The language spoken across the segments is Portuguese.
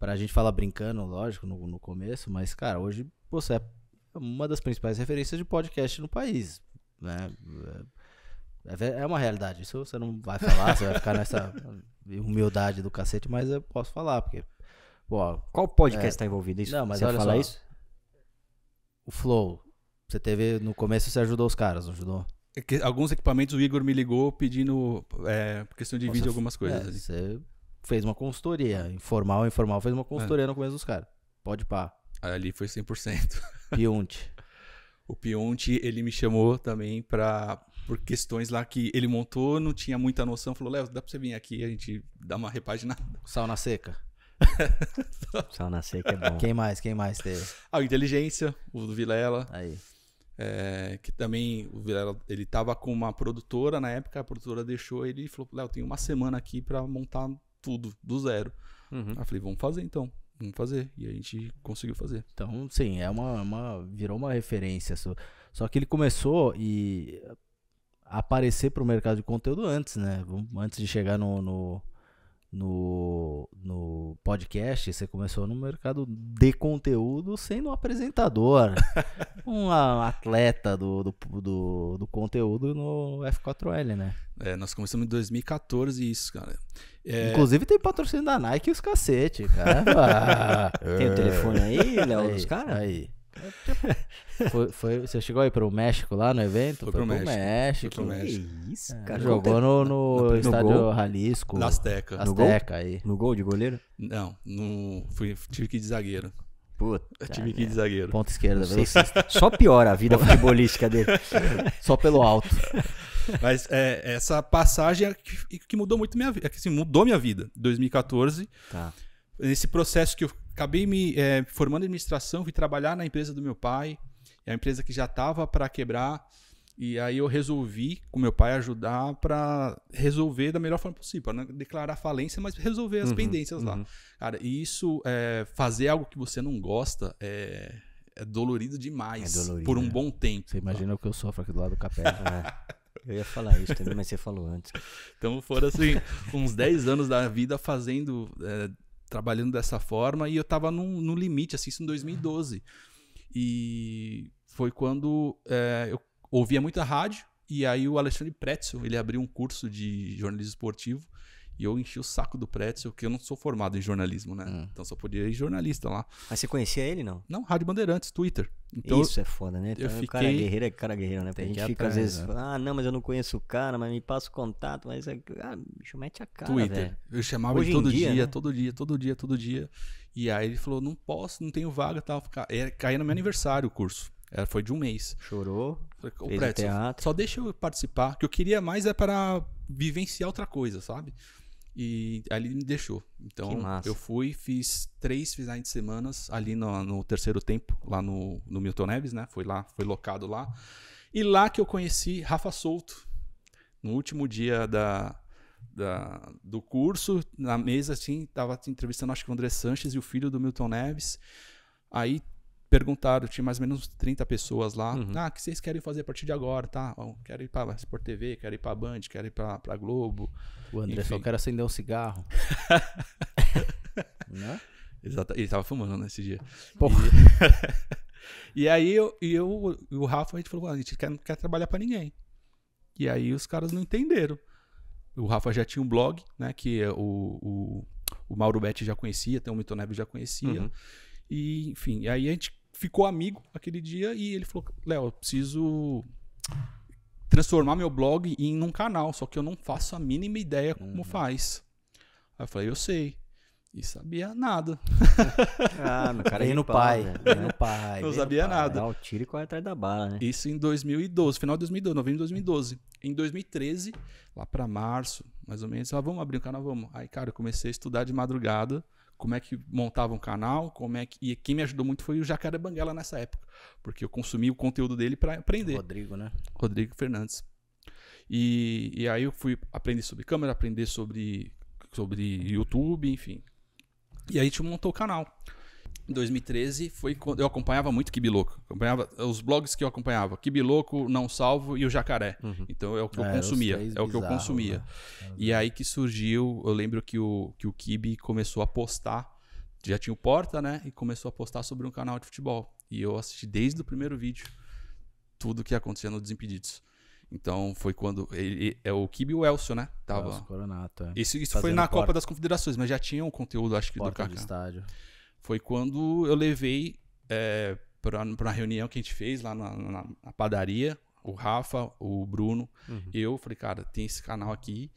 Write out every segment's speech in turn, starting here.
Pra gente falar brincando, lógico, no, no começo, mas, cara, hoje você é uma das principais referências de podcast no país. Né? É, é, é uma realidade. Isso você não vai falar, você vai ficar nessa humildade do cacete, mas eu posso falar, porque. Pô, Qual podcast está é, envolvido isso? Não, mas você vai falar isso? O Flow. Você teve. No começo você ajudou os caras, não ajudou? alguns equipamentos o Igor me ligou pedindo é, questão de Nossa, vídeo algumas é, coisas. É, você fez uma consultoria. Ah. Informal, informal, fez uma consultoria é. no começo dos caras. Pode pá. Ali foi 100%. Pionte. o Pionte, ele me chamou também pra, por questões lá que ele montou, não tinha muita noção. Falou, Léo, dá pra você vir aqui a gente dá uma repaginada. Sal na seca. Sal na seca é bom. Quem mais? Quem mais teve? a Inteligência, o do Vilela. Aí. É, que também o Vilela, ele tava com uma produtora na época, a produtora deixou ele e falou: Léo, tem uma semana aqui para montar tudo do zero. Uhum. Aí falei, vamos fazer então. Vamos fazer. E a gente conseguiu fazer. Então, sim, é uma. uma virou uma referência. Só, só que ele começou e aparecer para o mercado de conteúdo antes, né? Antes de chegar no, no no, no podcast, você começou no mercado de conteúdo sendo um apresentador, um atleta do, do, do, do, conteúdo no F4L, né? É, nós começamos em 2014 isso, cara. É... Inclusive tem patrocínio da Nike e os cacete, cara. tem o telefone aí, Léo, dos caras? Aí. foi, foi, você chegou aí pro México lá no evento? Foi, foi pro, México. México. Foi pro México. Que isso, é, cara. Jogou no, no, no estádio gol? Jalisco. Na Azteca. No Azteca gol? aí. No gol de goleiro? Não, no, fui, tive que ir de zagueiro. Puta. Eu tive que ir de zagueiro. Ponta esquerda, Só piora a vida futebolística dele. Só pelo alto. Mas é, essa passagem é que, que, mudou muito minha vida. É que, assim, mudou minha vida. 2014. Tá. Nesse processo que eu acabei me é, formando em administração, fui trabalhar na empresa do meu pai, é a empresa que já estava para quebrar, e aí eu resolvi, com meu pai, ajudar para resolver da melhor forma possível, para não declarar falência, mas resolver as uhum, pendências uhum. lá. Cara, e isso, é, fazer algo que você não gosta, é, é dolorido demais, é dolorido, por um né? bom tempo. Você imagina o que eu sofro aqui do lado do capé. Eu ia falar isso também, mas você falou antes. Então foram assim, uns 10 anos da vida fazendo é, trabalhando dessa forma e eu estava no limite, assim, isso em 2012. E foi quando é, eu ouvia muita rádio e aí o Alexandre Pretzel, ele abriu um curso de jornalismo esportivo e eu enchi o saco do Pretzel, que eu não sou formado em jornalismo, né? Hum. Então só podia ir jornalista lá. Mas você conhecia ele, não? Não, Rádio Bandeirantes, Twitter. Então, Isso é foda, né? Então, eu é fiquei... cara guerreiro é cara guerreiro, né? Porque a gente fica atrás, às vezes, né? ah, não, mas eu não conheço o cara, mas me passa o contato, mas é... ah, bicho, mete a cara, Twitter. Véio. Eu chamava Hoje ele todo dia, dia né? todo dia, todo dia, todo dia. E aí ele falou, não posso, não tenho vaga, tal. Tá? É, Caiu no meu aniversário o curso. Era, foi de um mês. Chorou. Falei, o Pretzel, só deixa eu participar, O que eu queria mais é para vivenciar outra coisa, sabe? E ali me deixou. Então, eu fui, fiz três finais de semanas ali no, no, terceiro tempo, lá no, no Milton Neves, né? Foi lá, foi locado lá. E lá que eu conheci Rafa Souto. No último dia da, da, do curso, na mesa, assim, tava entrevistando, acho que o André Sanches e o filho do Milton Neves. Aí perguntaram, tinha mais ou menos 30 pessoas lá. Uhum. Ah, o que vocês querem fazer a partir de agora, tá? Quero ir pra Sport TV, quero ir pra Band, quero ir pra, Globo. O André Enfim. só quer acender um cigarro. né? Exato. Ele tava fumando nesse né, dia. E, e aí eu, eu e o Rafa, a gente falou, ah, a gente quer, não quer trabalhar pra ninguém. E aí os caras não entenderam. O Rafa já tinha um blog, né? Que é o, o, o Mauro Betti já conhecia, tem o Milton Neves já conhecia. Uhum. E, enfim, aí a gente ficou amigo aquele dia e ele falou: Léo, eu preciso transformar meu blog em um canal, só que eu não faço a mínima ideia como uhum. faz. Aí eu falei: Eu sei. E sabia nada. Ah, meu cara, é vem no pai. Né? Vem no pai. Não sabia pai. nada. Dá o tiro e corre atrás da bala, né? Isso em 2012, final de 2012, novembro de 2012. Em 2013, lá para março, mais ou menos, falei, ah, vamos abrir o um canal, vamos. Aí, cara, eu comecei a estudar de madrugada como é que montava um canal, como é que. E quem me ajudou muito foi o Jacaré Banguela nessa época, porque eu consumi o conteúdo dele para aprender. Rodrigo, né? Rodrigo Fernandes. E, e aí eu fui aprender sobre câmera, aprender sobre, sobre YouTube, enfim. E aí a gente montou o canal em 2013 foi quando eu acompanhava muito Kibiloco. Acompanhava os blogs que eu acompanhava, Kibiloco, Não Salvo e o Jacaré. Uhum. Então é o que eu é, consumia, é bizarro, o que eu consumia. Né? É e aí que surgiu, eu lembro que o que o Kibi começou a postar, já tinha o Porta, né, e começou a postar sobre um canal de futebol. E eu assisti desde o primeiro vídeo tudo que acontecia no Desimpedidos. Então foi quando ele, é o Kibi e o Elcio, né? Tava. Elcio Coronato, é. Isso, isso foi na Copa das Confederações, mas já tinha um conteúdo acho que Porta do Kaká. estádio foi quando eu levei é, eh, para uma reunião que a gente fez lá na, na, na padaria, o Rafa, o Bruno, uhum. eu falei, cara, tem esse canal aqui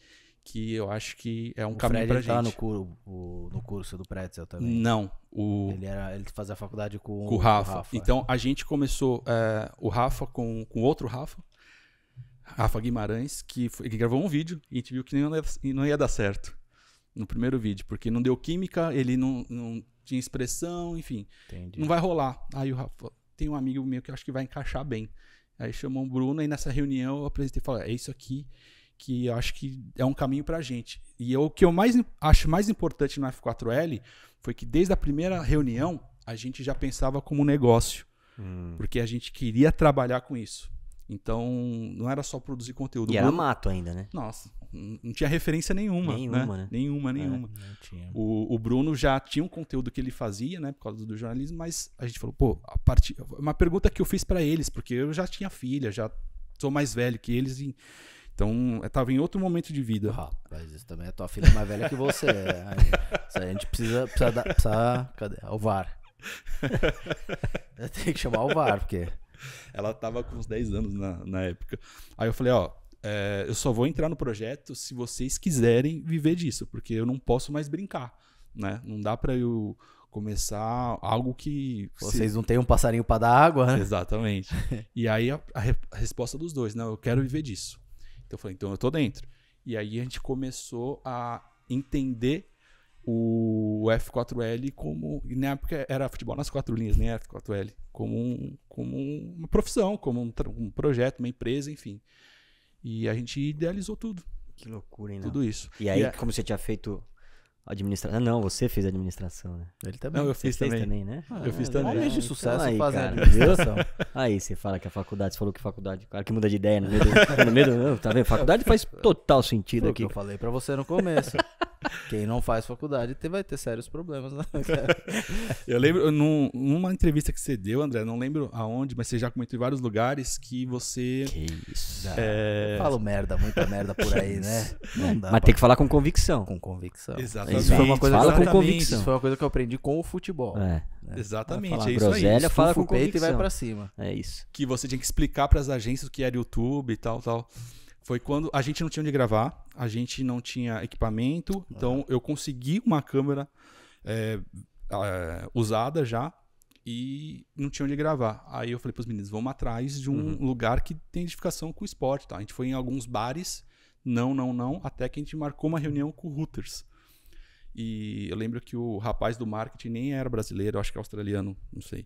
que eu acho que é um o caminho Fred pra tá gente. Ele no, o, no curso do Pretzel também? Não. O, ele, era, ele fazia faculdade com, com o, Rafa. o, Rafa. Então, a gente começou é, o Rafa com, com outro Rafa, Rafa Guimarães, que, foi, que gravou um vídeo e a gente viu que não ia, não ia dar certo no primeiro vídeo, porque não deu química, ele não, não tinha expressão, enfim. Entendi. Não vai rolar. Aí o Rafa, tem um amigo meu que eu acho que vai encaixar bem. Aí chamou o Bruno e nessa reunião eu apresentei e falei, é isso aqui que eu acho que é um caminho pra gente. E eu, é o que eu mais acho mais importante no F4L foi que desde a primeira reunião a gente já pensava como negócio. Hum. Porque a gente queria trabalhar com isso. Então, não era só produzir conteúdo. E era mato ainda, né? Nossa, não tinha referência nenhuma. Né? Nenhuma, né? né? Nenhuma, nenhuma. É, o, o, Bruno já tinha um conteúdo que ele fazia, né? Por causa do jornalismo, mas a gente falou, pô, a partir. Uma pergunta que eu fiz para eles, porque eu já tinha filha, já sou mais velho que eles. E... Então, eu tava em outro momento de vida. Rapaz, isso também é tua filha é mais velha que você. Né? a gente precisa. precisa, dar, precisa cadê? Ao VAR. Tem que chamar o VAR, porque. Ela tava com uns 10 anos na, na época. Aí eu falei, ó, é, eu só vou entrar no projeto se vocês quiserem viver disso, porque eu não posso mais brincar, né? Não dá para eu começar algo que vocês se... não têm um passarinho para dar água, né? Exatamente. e aí a, a, re, a, resposta dos dois, não, eu quero viver disso. Então eu falei, então eu tô dentro. E aí a gente começou a entender o F4L como e na época era futebol nas quatro linhas, nem né? F4L, como um, como uma profissão, como um, um projeto, uma empresa, enfim. E a gente idealizou tudo. Que loucura, hein? Não? Tudo isso. E aí, e como você tinha feito administração. Ah, não, você fez administração, né? Ele também. Não, eu fiz também. também. né? Ah, eu fiz também. de então, sucesso aí, fazendo administração. aí você fala que a faculdade, você falou que faculdade, cara que muda de ideia no meio do, no meio do, tá vendo? Faculdade faz total sentido Pô, aqui. Que eu falei para você no começo. Quem não faz faculdade vai ter sérios problemas, né? eu lembro, num, numa entrevista que você deu, André, não lembro aonde, mas você já comentou em vários lugares que você. Que isso. É... Falo merda, muita merda por aí, né? Não dá. Mas tem que falar com convicção. Com convicção. Exatamente. Isso foi uma coisa fala com convicção. Isso foi uma coisa que eu aprendi com o futebol. É. Né? Exatamente, é falar é isso aí. fala com o peito e vai pra cima. É isso. Que você tinha que explicar para as agências o que era YouTube e tal, tal foi quando a gente não tinha onde gravar, a gente não tinha equipamento, então eu consegui uma câmera é, é, usada já e não tinha onde gravar. Aí eu falei para os meninos, vamos atrás de um uhum. lugar que tem identificação com o esporte, tá? A gente foi em alguns bares, não, não, não, até que a gente marcou uma reunião com o Reuters. E eu lembro que o rapaz do marketing nem era brasileiro, acho que é australiano, não sei.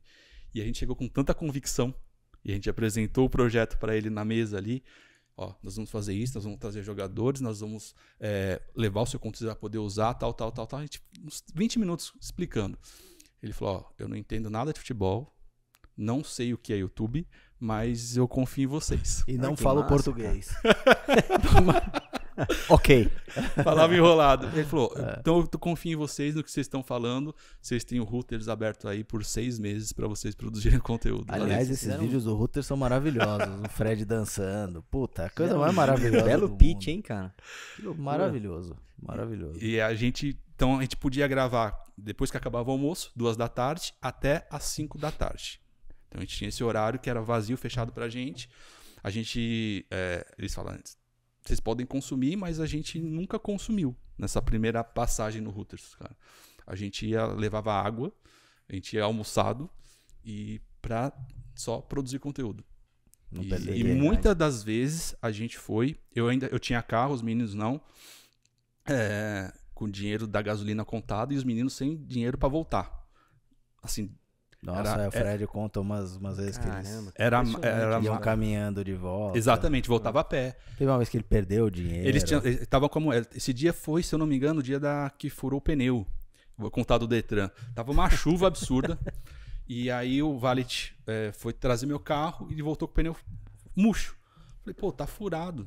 E a gente chegou com tanta convicção e a gente apresentou o projeto para ele na mesa ali Ó, nós vamos fazer isso, nós vamos trazer jogadores, nós vamos é, levar o seu conteúdo para poder usar, tal, tal, tal, tal. A gente, uns 20 minutos explicando. Ele falou: Ó, eu não entendo nada de futebol, não sei o que é YouTube, mas eu confio em vocês. E não Ai, falo massa, português. Então, ok. Falava enrolado. Ele falou: é. então eu confio em vocês no que vocês estão falando. Vocês têm o Routers aberto aí por seis meses para vocês produzirem conteúdo. Aliás, esses vídeos do router são maravilhosos. o Fred dançando. Puta, coisa mais maravilhosa. Belo pitch, hein, cara? Maravilhoso. Maravilhoso. E a gente. Então a gente podia gravar depois que acabava o almoço, duas da tarde, até às cinco da tarde. Então a gente tinha esse horário que era vazio, fechado pra gente. A gente. É, eles falam antes vocês podem consumir, mas a gente nunca consumiu nessa primeira passagem no Hooters, cara. A gente ia levava água, a gente ia almoçado e para só produzir conteúdo. Não e, e muitas das vezes a gente foi, eu ainda eu tinha carro, os meninos não, é, com dinheiro da gasolina contado e os meninos sem dinheiro para voltar. Assim, nossa, era, é, o é Fred conta umas, umas vezes Caramba, que eles era, era, iam caminhando de volta. Exatamente, voltava a pé. Teve uma vez que ele perdeu o dinheiro. Eles tinham, como, é, esse dia foi, se eu não me engano, o dia da que furou o pneu. Vou contar do Detran. Tava uma chuva absurda. e aí o valet é, foi trazer meu carro e voltou com o pneu murcho. Falei, pô, tá furado.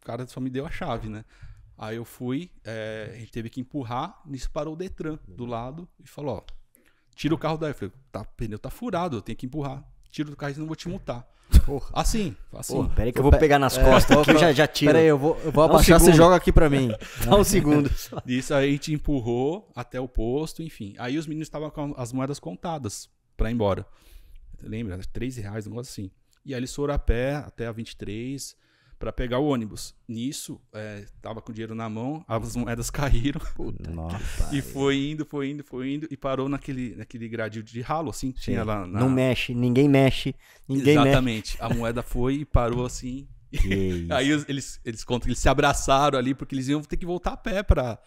O cara só me deu a chave, né? Aí eu fui, é, a gente teve que empurrar, nisso parou o Detran do lado e falou, ó Tira o carro daí. Eu falei, tá, pneu tá furado, eu tenho que empurrar. Tiro do carro e não vou te multar. Porra. Assim, assim. Pô, peraí que eu vou pe pegar nas é, costas é, aqui, eu já, já tiro. Peraí, eu vou, eu vou abaixar, um você joga aqui pra mim. Dá um segundo. Isso aí te empurrou até o posto, enfim. Aí os meninos estavam com as moedas contadas pra ir embora. Lembra? Três reais, um negócio assim. E aí eles foram a pé até a 23, para pegar o ônibus. Nisso, é, tava com o dinheiro na mão, as moedas caíram. Puta Nossa, e foi indo, foi indo, foi indo, e parou naquele, naquele gradil de ralo, assim, Sim. tinha lá. Na... Não mexe, ninguém mexe, ninguém Exatamente. Mexe. A moeda foi e parou assim. Aí eles, eles contam que eles se abraçaram ali, porque eles iam ter que voltar a pé pra,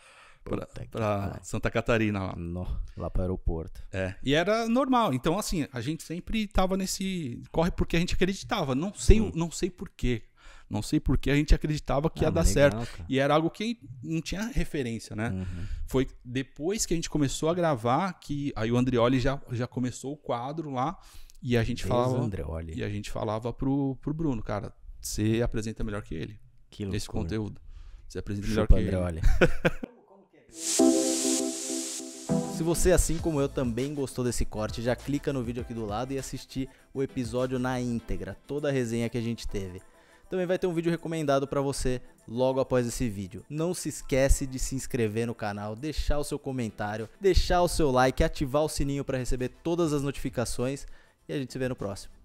Pra, pra, Santa Catarina lá. No, lá para o aeroporto. É. E era normal. Então, assim, a gente sempre tava nesse. Corre porque a gente acreditava. Não sei, não sei porquê. Não sei porque a gente acreditava que ah, ia dar legal, certo. Cara. E era algo que não tinha referência, né? Uhum. Foi depois que a gente começou a gravar que aí o Andrioli já, já começou o quadro lá e a gente Deus falava Andrioli. e a gente falava pro, pro Bruno, cara, você apresenta melhor que ele. Que Esse conteúdo. Você apresenta melhor que Andrioli. ele. Se você, assim como eu, também gostou desse corte, já clica no vídeo aqui do lado e assistir o episódio na íntegra, toda a resenha que a gente teve. Também vai ter um vídeo recomendado para você logo após esse vídeo. Não se esquece de se inscrever no canal, deixar o seu comentário, deixar o seu like, ativar o sininho para receber todas as notificações e a gente se vê no próximo.